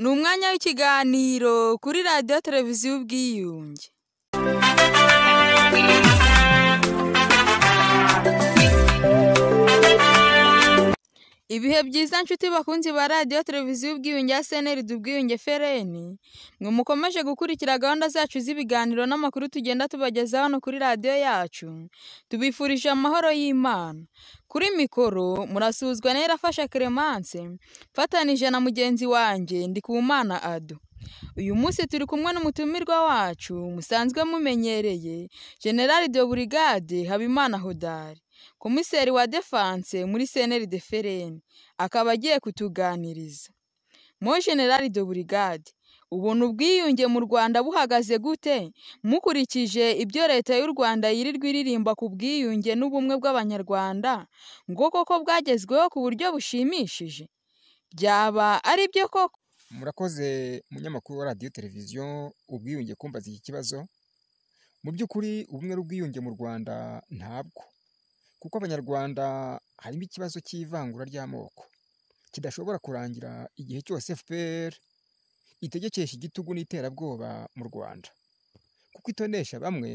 ni umwanya w'ikiganiro kuri radiyo televiziyo ubwiyunge Ibihe byiza nshuti bakunzi ba radiyo, televiziyo, ubwiyunge ya SNL, ubwiyunge Fereni mwe mukomeje gukurikira gahunda zacu z'ibiganiro n'amakuru tugenda tubagezaho hano kuri radiyo yacu, tubifurije amahoro y'Imana. Kuri mikoro murasuzwa na Irafasha Clemence mfatanije na mugenzi wanjye ndi Ndikumana Ado. Uyu munsi turi kumwe n'umutumirwa wacu musanzwe mumenyereye General de Burigade Habimana Hodari. komiseri wa defanse muri seneri de fereni akaba agiye kutuganiriza mo generari de burigade ubona ubwiyunge mu rwanda buhagaze gute mukurikije ibyo leta y'u rwanda yirirwa iririmba ku bwiyunge n'ubumwe bw'abanyarwanda ngo koko bwagezweho ku buryo bushimishije byaba ari byo koko murakoze munyamakuru wa radiyo televiziyo ubwiyunge kumbaza iki kibazo mu by'ukuri ubumwe n'ubwiyunge mu rwanda ntabwo kuko abanyarwanda harimo ikibazo cy'ivangura ry'amoko kidashobora kurangira igihe cyose FPR itegekesha igitugu n'iterabwoba mu Rwanda kuko itonesha bamwe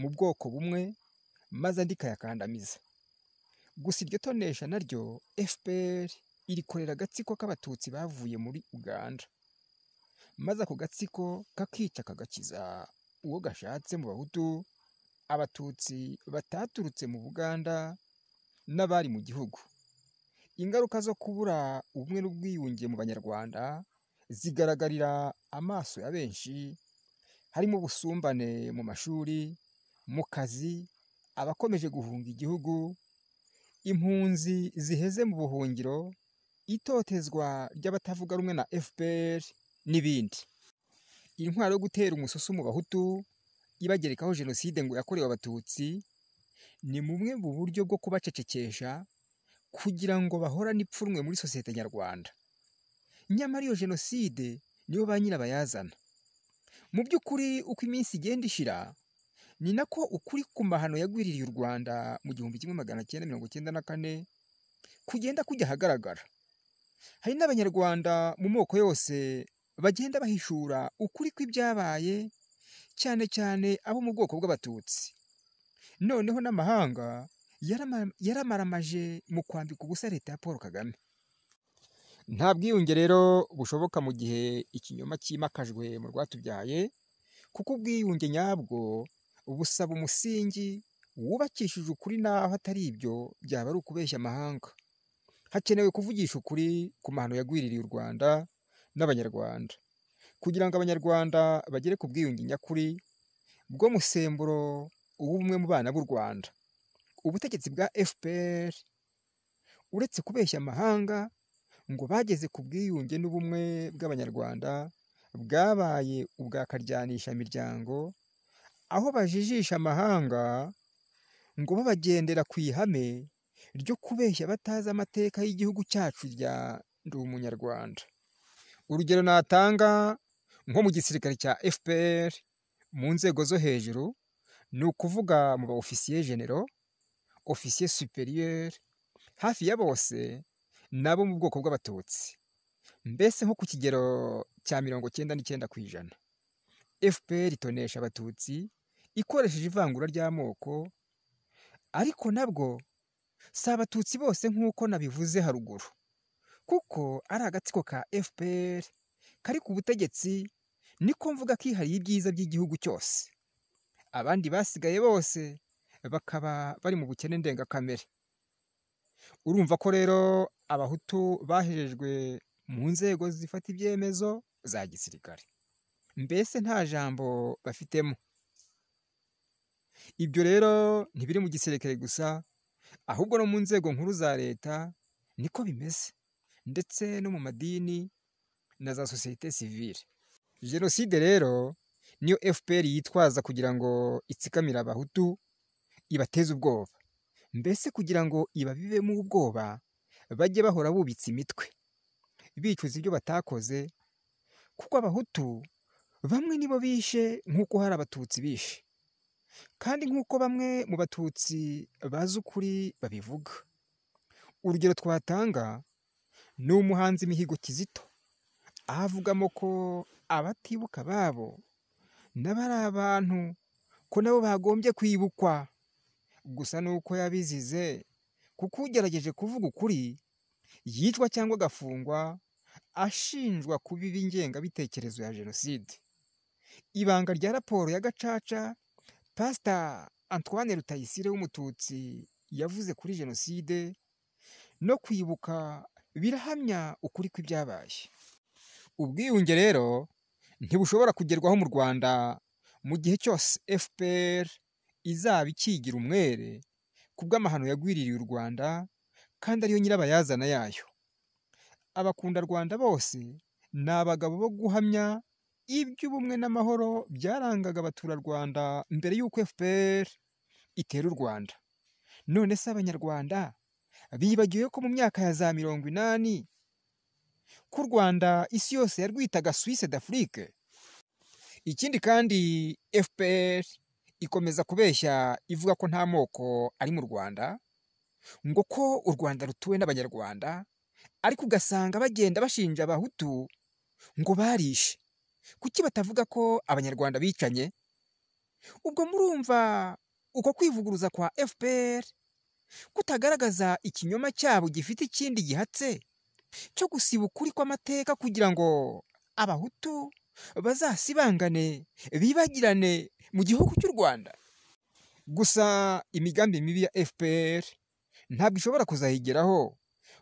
mu bwoko bumwe maze andi ikayakandamiza gusa iryo tonesha naryo FPR irikorera agatsiko k'abatutsi bavuye muri Uganda maze ako gatsiko kakica kagakiza uwo gashatse mu bahutu abatutsi bataturutse mu Buganda n'abari mu gihugu ingaruka zo kubura ubumwe n'ubwiyunge mu banyarwanda zigaragarira amaso ya benshi harimo ubusumbane mu mashuri mu kazi abakomeje guhunga igihugu impunzi ziheze mu buhungiro itotezwa ry'abatavuga rumwe na FPR n'ibindi intwaro yo gutera umususu mu bahutu ibagerekaho jenoside ngo yakorewe abatutsi ni bumwe mu buryo bwo kubacecekesha kugira ngo bahorane n’ipfunwe muri sosiyete nyarwanda nyamara iyo jenoside niyo ba nyirabayazana mu by'ukuri uko iminsi igenda ishira ni nako ukuri ku mahano yagwiririye u rwanda mu gihumbi kimwe magana cyenda mirongo cyenda na kane kugenda kujya ahagaragara hari n'abanyarwanda mu moko yose bagenda bahishura ukuri kw'ibyabaye cyane cyane abo mu bwoko bw'abatutsi noneho n'amahanga yaramaramaje mu kwambika ubusa leta ya paul kagame nta bwiyunge rero bushoboka mu gihe ikinyoma cyimakajwe mu rwatubyaye kuko ubwiyunge nyabwo busaba umusingi wubakishije ukuri naho atari ibyo byaba ari ukubeshya amahanga hakenewe kuvugisha ukuri ku mahano yagwiririye u rwanda n'abanyarwanda kugira ngo abanyarwanda bagere ku bwiyunge nyakuri bwo musemburo w'ubumwe mu bana b'u Rwanda ubutegetsi bwa FPR uretse kubeshya amahanga ngo bageze ku bwiyunge n'ubumwe bw'abanyarwanda bwabaye ubwa miryango aho bajijisha amahanga ngo babagendera ku ihame ryo kubeshya batazi amateka y'igihugu cyacu rya ndi umunyarwanda urugero natanga nko mu gisirikare cya FPR mu nzego zo hejuru ni ukuvuga mu ba ofisiye genero ofisiye superiyeri hafi ya bose ni mu bwoko bw'abatutsi mbese nko ku kigero cya mirongo cyenda n'icyenda ku ijana FPR itonesha abatutsi ikoresheje ivangura ry'amoko ariko nabwo si abatutsi bose nk'uko nabivuze haruguru kuko ari agatsiko ka FPR kari ku butegetsi niko mvuga ko ihariye ibyiza by'igihugu cyose abandi basigaye bose bakaba bari mu bukene ndengakamere urumva ko rero abahutu bahejejwe mu nzego zifata ibyemezo za gisirikare mbese nta jambo bafitemo ibyo rero ntibiri mu gisirikare gusa ahubwo no mu nzego nkuru za leta niko bimeze ndetse no mu madini na za sosiyete sivire jenoside rero niyo fpr yitwaza kugira ngo itsikamire abahutu ibateze ubwoba mbese kugira ngo ibabibemo ubwoba bajye bahora bubitse imitwe bicuza ibyo batakoze kuko abahutu bamwe nibo bishe nk'uko hari abatutsi bishe kandi nk'uko bamwe mu batutsi bazi ukuri babivuga urugero twatanga ni umuhanzi mihigo kizito avugamo ko abatibuka babo nabo abantu ko nabo bagombye kwibukwa gusa ni uko yabizize kuko ugerageje kuvuga ukuri yicwa cyangwa agafungwa ashinjwa kuba ibi ingengabitekerezo ya jenoside ibanga rya raporo ya gacaca pasita antoine rutayisire w'umututsi yavuze kuri jenoside no kwibuka birahamya ukuri kw'ibyabaye Ubwiyunge rero ntibushobora kugerwaho mu Rwanda mu gihe cyose FPR izaba ikigira umwere ku bw'amahano yagwiririye u Rwanda kandi ariyo nyirabayazana yayo. Abakunda Rwanda bose ni abagabo bo guhamya iby'ubumwe n'amahoro byarangaga abaturarwanda mbere y'uko FPR itera u Rwanda. None se abanyarwanda bibagiwe ko mu myaka ya za mirongo inani ko u rwanda isi yose yarwitaga suwise d'afurike ikindi kandi fpr ikomeza kubeshya ivuga ko nta moko ari mu rwanda ngo ko u rwanda rutuwe n'abanyarwanda ariko ugasanga bagenda bashinja abahutu ngo barishe kuki batavuga ko abanyarwanda bicanye ubwo murumva uko kwivuguruza kwa fpr kutagaragaza ikinyoma cyabo gifite ikindi gihatse cyo gusiba ukuri kw'amateka kugira ngo abahutu bazasibangane bibagirane mu gihugu cy'u rwanda gusa imigambi mibi ya fpr ntabwo ishobora kuzayigeraho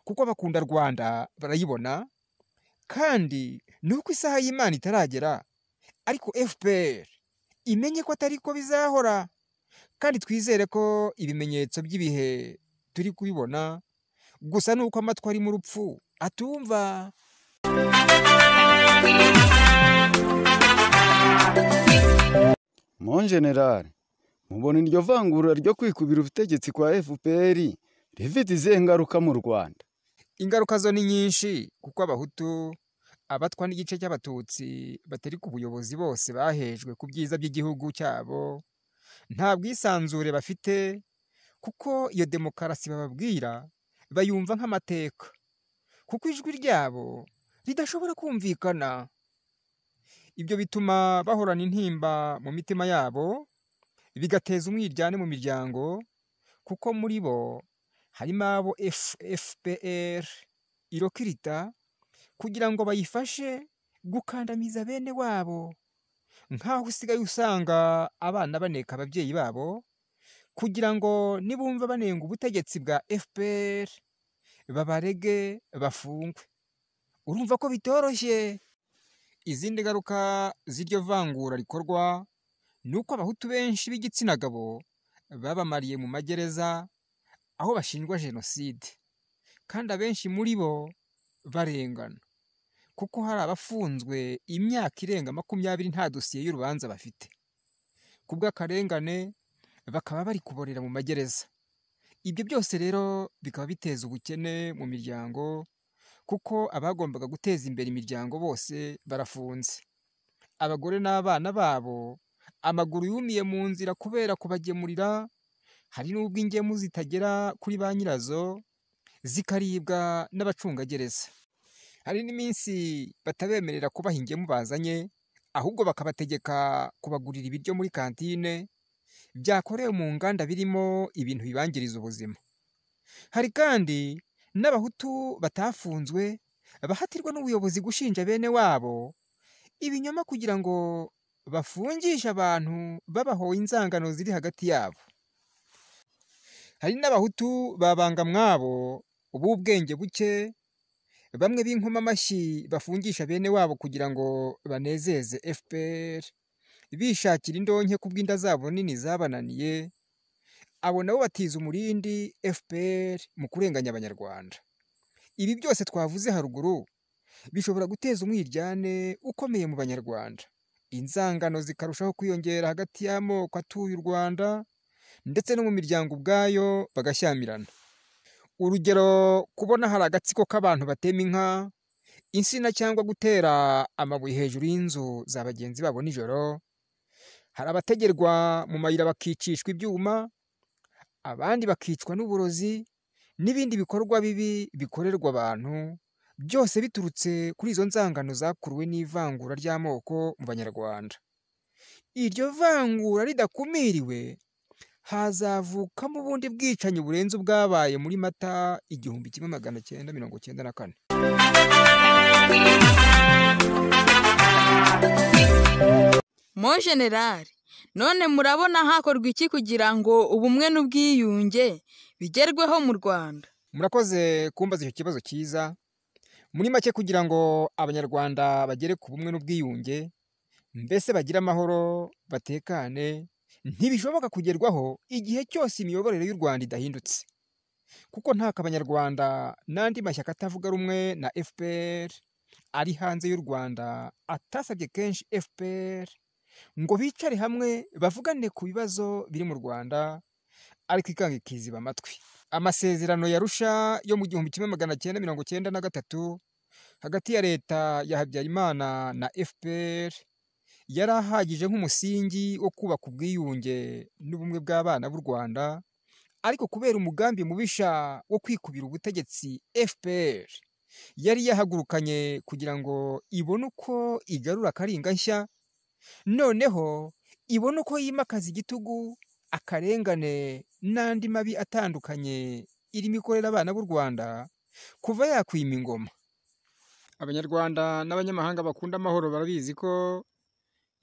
kuko bakunda rwanda barayibona kandi ni uko isaha y'imana itaragera ariko fpr imenye ko atari ko bizahora kandi twizere ko ibimenyetso by'ibihe turi kubibona gusa nuko uko amatwi arimo urupfu atumva mon generale mubona iryo vangura ryo kwikubira ubutegetsi kwa fpr rifite izihe ngaruka mu rwanda ingaruka zo ni nyinshi kuko abahutu abatwa n'igice cy'abatutsi batari ku buyobozi bose bahejwe ku byiza by'igihugu cyabo nta bwisanzure bafite kuko iyo demokarasi bababwira bayumva nk'amateka kuko ijwi ryabo ridashobora kumvikana ibyo bituma bahorana intimba mu mitima yabo bigateza umwiryane mu miryango kuko muri bo harimo abo fpr irokirita kugira ngo bayifashe gukandamiza bene wabo nk'aho usigaye usanga abana baneka ababyeyi babo kugira ngo nibumva banenga ubutegetsi bwa fpr babarege bafungwe urumva ko bitoroshye izindi ngaruka z'iryo vangura rikorwa ni uko abahutu benshi b'igitsina gabo babamariye mu magereza aho bashinjwa jenoside kandi abenshi muri bo barengana kuko hari abafunzwe imyaka irenga makumyabiri nta dosiye y'urubanza bafite ku bw'akarengane bakaba bari kuborera mu magereza Ibyo byose rero bikaba biteza ubukene mu miryango kuko abagombaga guteza imbere imiryango bose barafunze, abagore n'abana babo amaguru yumiye mu nzira kubera kubagemurira, hari n'ubwo ingemu zitagera kuri ba nyirazo zikaribwa n'abacungagereza, hari n'iminsi batabemerera kubaha ingemu bazanye ahubwo bakabategeka kubagurira ibiryo muri kantine byakorewe mu nganda birimo ibintu bibangiriza ubuzima hari kandi n'abahutu batafunzwe bahatirwa n'ubuyobozi gushinja bene wabo ibinyoma kugira ngo bafungishe abantu babahoye inzangano ziri hagati yabo hari n'abahutu babanga mwabo b'ubwenge buke bamwe b'inkomamashyi bafungisha bene wabo kugira ngo banezeze FPR bishakira indonke kubw'inda zabo nini zabananiye abo nabo batiza umurindi fpr mu kurenganya abanyarwanda ibi byose twavuze haruguru bishobora guteza umwiryane ukomeye mu banyarwanda inzangano zikarushaho kwiyongera hagati y'amoko atuye u rwanda ndetse no mu miryango ubwayo bagashyamirana urugero kubona hari agatsiko k'abantu batema inka insina cyangwa gutera amabuye hejuru y'inzu za bagenzi babo nijoro hari abategerwa mu mayira bakicishwa ibyuma abandi bakicwa n'uburozi n'ibindi bikorwa bibi bikorerwa abantu byose biturutse kuri izo nzangano zakuruwe n'ivangura ry'amoko mu banyarwanda iryo vangura ridakumiriwe hazavukamo ubundi bwicanyi burenze ubwabaye muri mata igihumbi kimwe magana cyenda mirongo cyenda na kane mo jenerali none murabona hakorwa iki kugira ngo ubumwe n'ubwiyunge bigerweho mu rwanda murakoze kumbaza icyo kibazo cyiza muri make kugira ngo abanyarwanda bagere ku bumwe n'ubwiyunge mbese bagire amahoro batekane ntibishoboka kugerwaho igihe cyose imiyoborere y'u rwanda idahindutse kuko nta kabanyarwanda n'andi mashyaka atavuga rumwe na fpr ari hanze y'u rwanda atasabye kenshi fpr ngo bicare hamwe bavugane ku bibazo biri mu rwanda ariko ikanga ikiziba amatwi amasezerano yarusha yo mu gihumbi kimwe magana cyenda mirongo cyenda na gatatu hagati ya leta ya habyarimana na fpr yari ahagije nk'umusingi wo kubaka ubwiyunge n'ubumwe bw'abana b'u rwanda ariko kubera umugambi mubisha wo kwikubira ubutegetsi fpr yari yahagurukanye kugira ngo ibone uko igarura akaringa nshya noneho ibona uko yimakaza igitugu akarengane n'andi mabi atandukanye irimo ikorera abana b'u rwanda kuva yakwima ingoma abanyarwanda n'abanyamahanga bakunda amahoro barabizi ko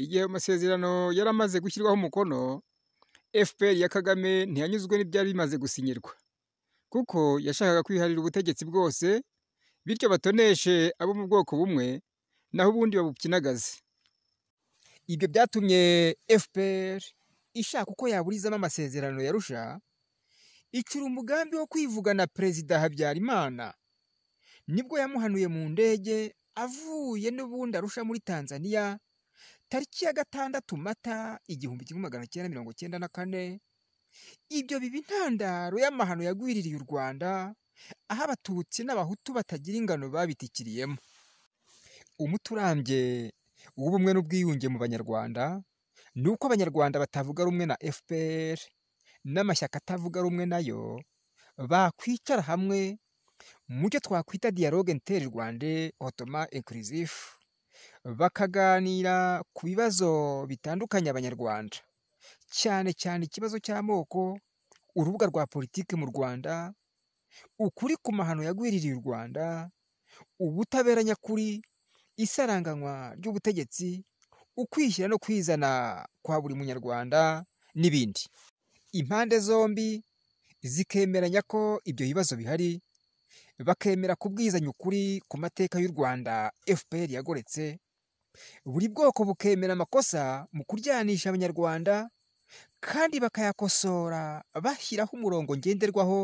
igihe amasezerano yari amaze gushyirwaho umukono fpr ya kagame ntiyanyuzwe n'ibyari bimaze gusinyirwa kuko yashakaga kwiharira ubutegetsi bwose bityo batoneshe abo mu bwoko bumwe naho ubundi babukinagaze ibyo byatumye fpr ishaka uko yaburizamo amasezerano ya icura umugambi wo kwivugana perezida habyarimana nibwo yamuhanuye mu ndege avuye n'ubundi arusha muri tanzania tariki ya gatandatu mata igihumbi kimwe magana cyenda mirongo cyenda na kane ibyo biba intandaro y'amahano yagwiririye u rwanda aho abatutsi n'abahutu batagira ingano babitikiriyemo umuti Ubumwe n'ubwiyunge mu banyarwanda ni uko abanyarwanda batavuga rumwe na FPR n'amashyaka atavuga rumwe nayo bakwicara hamwe mu cyo twakwita dialogue inter Rwanda otoma inclusive bakaganira ku bibazo bitandukanye abanyarwanda cyane cyane ikibazo cy'amoko urubuga rwa politiki mu Rwanda ukuri ku mahano yagwiririye u Rwanda ubutabera nyakuri isaranganywa ry'ubutegetsi ukwishyira no kwizana kwa buri munyarwanda n'ibindi impande zombi zikemeranya ko ibyo bibazo bihari bakemera kubwizanya ukuri ku mateka y'u rwanda fpr yagoretse buri bwoko bukemera amakosa mu kuryanisha abanyarwanda kandi bakayakosora bashyiraho umurongo ngenderwaho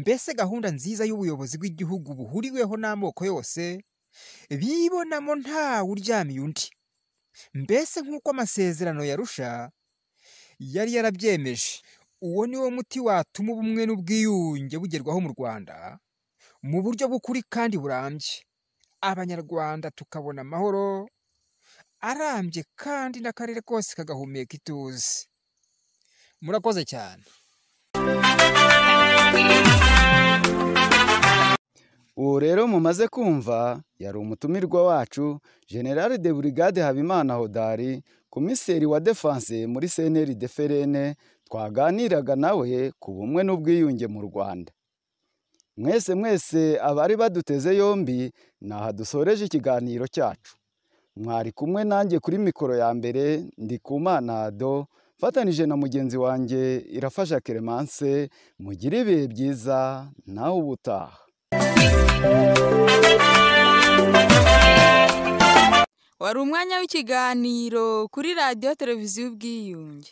mbese gahunda nziza y'ubuyobozi bw'igihugu buhuriweho n'amoko yose bibonamo nta uryamiye undi mbese nk'uko amasezerano yarusha yari yarabyemeje uwo ni wo muti watuma ubumwe n'ubwiyunge bugerwaho mu rwanda mu buryo bw'ukuri kandi burambye abanyarwanda tukabona amahoro arambye kandi n'akarere kose kagahumeka ituze murakoze cyane uwo rero mumaze kumva yari umutumirwa wacu general de burigade habimana hodari komiseri wa defanse muri seneri deferene twaganiraga nawe ku bumwe n'ubwiyunge mu rwanda mwese mwese abari baduteze yombi naha dusoreje ikiganiro cyacu mwari kumwe nanjye kuri mikoro ya mbere ndi ku manado mfatanije na mugenzi wanjye irafasha keremanse mugire ibihe byiza nawe ubutaha wari umwanya w'ikiganiro kuri radiyo televiziyo y'ubwiyunge